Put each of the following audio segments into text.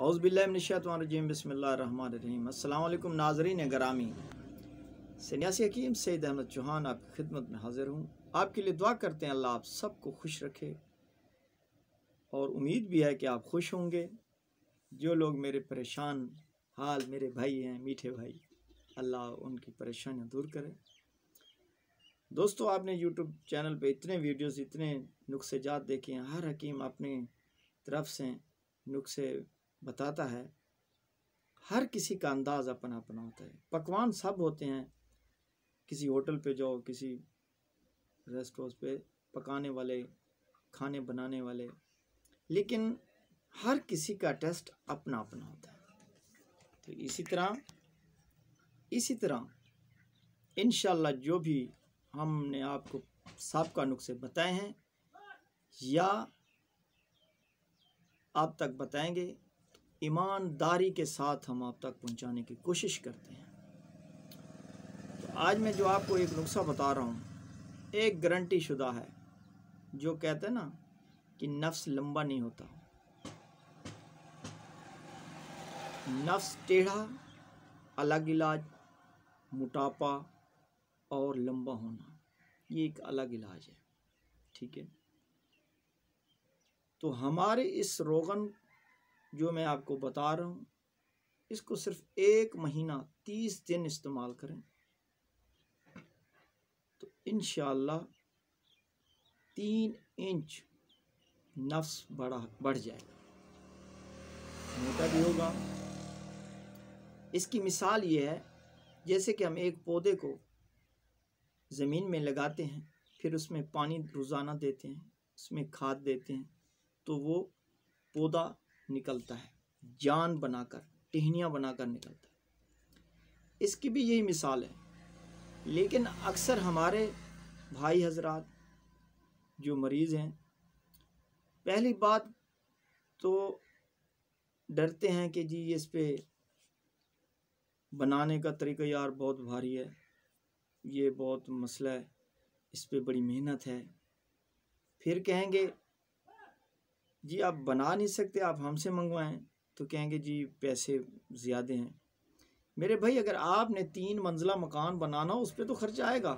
हौज़बिल्लाशातवानजीम बसमीम अल्लाम नाजरीन ग्रामी सन्यासी हकीम सैद अहमद चौहान आपकी खिदमत में हाजिर हूँ आपके लिए दुआ करते हैं अल्लाह आप सबको खुश रखे और उम्मीद भी है कि आप खुश होंगे जो लोग मेरे परेशान हाल मेरे भाई हैं मीठे भाई अल्लाह उनकी परेशानियाँ दूर करें दोस्तों आपने यूट्यूब चैनल पर इतने वीडियोज़ इतने नुस्खे जात देखे हैं हर हकीम अपने तरफ से नुस्खे बताता है हर किसी का अंदाज अपना अपना होता है पकवान सब होते हैं किसी होटल पे जाओ किसी हाउस पे पकाने वाले खाने बनाने वाले लेकिन हर किसी का टेस्ट अपना अपना होता है तो इसी तरह इसी तरह इन जो भी हमने आपको सबका नुस्खे बताए हैं या आप तक बताएंगे ईमानदारी के साथ हम आप तक पहुंचाने की कोशिश करते हैं तो आज मैं जो आपको एक नुस्खा बता रहा हूं एक गारंटी शुदा है जो कहते हैं ना कि नफ्स लंबा नहीं होता नफ्स टेढ़ा अलग इलाज मोटापा और लंबा होना ये एक अलग इलाज है ठीक है तो हमारे इस रोगन जो मैं आपको बता रहा हूँ इसको सिर्फ एक महीना तीस दिन इस्तेमाल करें तो इन तीन इंच नफ्स बढ़ा बढ़ जाएगा मोटा भी होगा इसकी मिसाल ये है जैसे कि हम एक पौधे को ज़मीन में लगाते हैं फिर उसमें पानी रोज़ाना देते हैं उसमें खाद देते हैं तो वो पौधा निकलता है जान बनाकर टहनियाँ बनाकर निकलता है इसकी भी यही मिसाल है लेकिन अक्सर हमारे भाई हजरात जो मरीज़ हैं पहली बात तो डरते हैं कि जी इस पर बनाने का तरीका यार बहुत भारी है ये बहुत मसला है इस पर बड़ी मेहनत है फिर कहेंगे जी आप बना नहीं सकते आप हमसे मंगवाएं तो कहेंगे जी पैसे ज़्यादा हैं मेरे भाई अगर आपने तीन मंजिला मकान बनाना हो उस पर तो खर्चा आएगा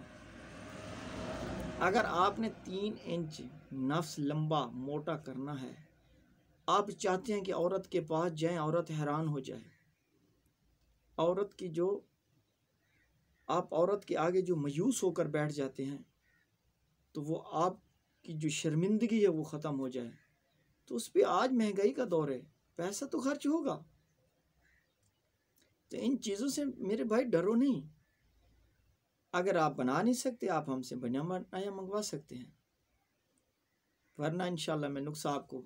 अगर आपने तीन इंच नफ्स लंबा मोटा करना है आप चाहते हैं कि औरत के पास जाएं औरत हैरान हो जाए औरत की जो आप औरत के आगे जो मायूस होकर बैठ जाते हैं तो वो आपकी जो शर्मिंदगी है वो ख़त्म हो जाए तो उस पर आज महंगाई का दौर है पैसा तो खर्च होगा तो इन चीज़ों से मेरे भाई डरो नहीं अगर आप बना नहीं सकते आप हमसे बना बनाया मंगवा सकते हैं वरना इन मैं नुस्खा आपको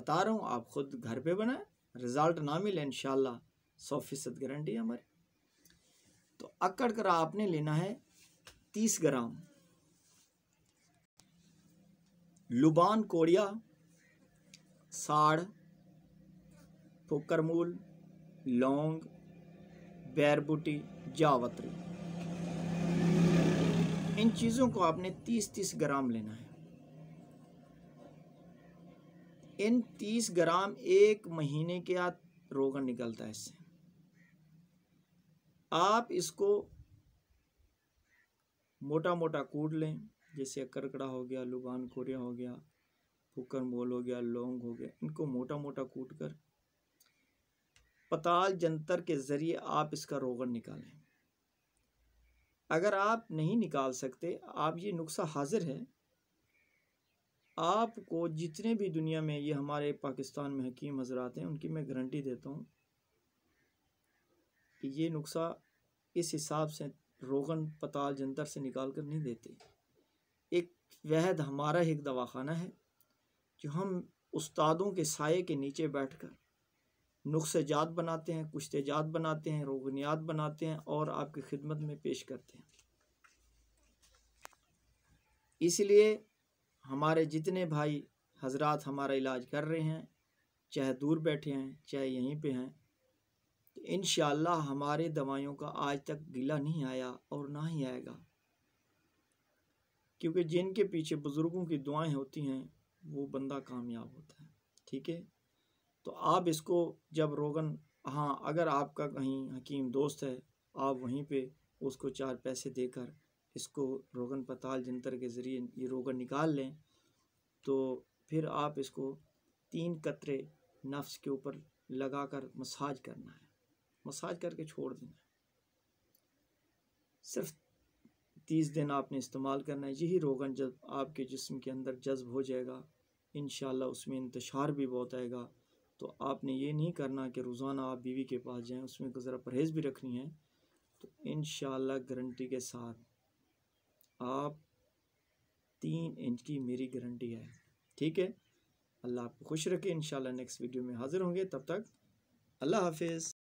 बता रहा हूँ आप खुद घर पे बनाए रिज़ल्ट ना मिले इन सौ फीसद गारंटी हमारी तो अकड़ कर आपने लेना है तीस ग्राम लुबान कोड़िया साड़ फुकरमूल लौंग बैरबूटी जावत्री इन चीज़ों को आपने 30-30 ग्राम लेना है इन 30 ग्राम एक महीने के बाद रोगन निकलता है इससे आप इसको मोटा मोटा कूट लें जैसे करकड़ा हो गया लुबान कोरिया हो गया कुकर मोल हो गया लौंग हो गया इनको मोटा मोटा कूट कर पताल जंतर के ज़रिए आप इसका रोगन निकालें अगर आप नहीं निकाल सकते आप ये नुस्खा हाजिर है आपको जितने भी दुनिया में ये हमारे पाकिस्तान में हकीम हजरात हैं उनकी मैं गारंटी देता हूँ कि ये नुस्खा इस हिसाब से रोगन पताल जंतर से निकाल कर नहीं देते एक वहद हमारा एक दवाखाना है कि हम उस्तादों के साय के नीचे बैठकर नुस्ख जात बनाते हैं कुश्त जात बनाते हैं रोगनियात बनाते हैं और आपकी खिदमत में पेश करते हैं इसलिए हमारे जितने भाई हजरत हमारा इलाज कर रहे हैं चाहे दूर बैठे हैं चाहे यहीं पे हैं तो इन हमारे दवाइयों का आज तक गिला नहीं आया और ना ही आएगा क्योंकि जिनके पीछे बुज़ुर्गों की दुआएं होती हैं वो बंदा कामयाब होता है ठीक है तो आप इसको जब रोगन हाँ अगर आपका कहीं हकीम दोस्त है आप वहीं पे उसको चार पैसे देकर इसको रोगन पताल जंतर के ज़रिए ये रोगन निकाल लें तो फिर आप इसको तीन कतरे नफ्स के ऊपर लगा कर मसाज करना है मसाज करके छोड़ देना है सिर्फ तीस दिन आपने इस्तेमाल करना है यही रोगन जब आपके जिसम के अंदर जज्ब हो जाएगा इन उसमें इंतशार भी बहुत आएगा तो आपने ये नहीं करना कि रोज़ाना आप बीवी के पास जाएं उसमें तो ज़रा परहेज़ भी रखनी है तो इन गारंटी के साथ आप तीन इंच की मेरी गारंटी है ठीक है अल्लाह आपको खुश रखे इन नेक्स्ट वीडियो में हाज़िर होंगे तब तक अल्लाह हाफिज़